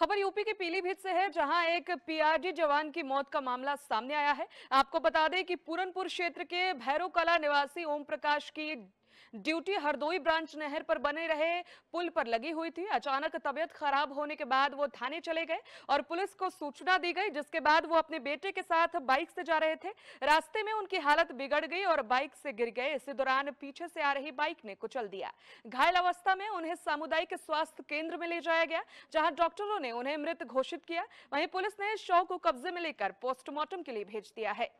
खबर यूपी के पीलीभीत से है जहां एक पीआरडी जवान की मौत का मामला सामने आया है आपको बता दें कि पूरनपुर क्षेत्र के भैरोकला कला निवासी ओम प्रकाश की ड्यूटी हरदोई ब्रांच नहर पर बने रहे पुल पर लगी हुई थी अचानक तबियत खराब होने के बाद वो थाने चले गए और पुलिस को सूचना दी गई जिसके बाद वो अपने बेटे के साथ बाइक से जा रहे थे रास्ते में उनकी हालत बिगड़ गई और बाइक से गिर गए इसी दौरान पीछे से आ रही बाइक ने कुचल दिया घायल अवस्था में उन्हें सामुदायिक स्वास्थ्य केंद्र में ले जाया गया जहां डॉक्टरों ने उन्हें मृत घोषित किया वहीं पुलिस ने शव को कब्जे में लेकर पोस्टमार्टम के लिए भेज दिया है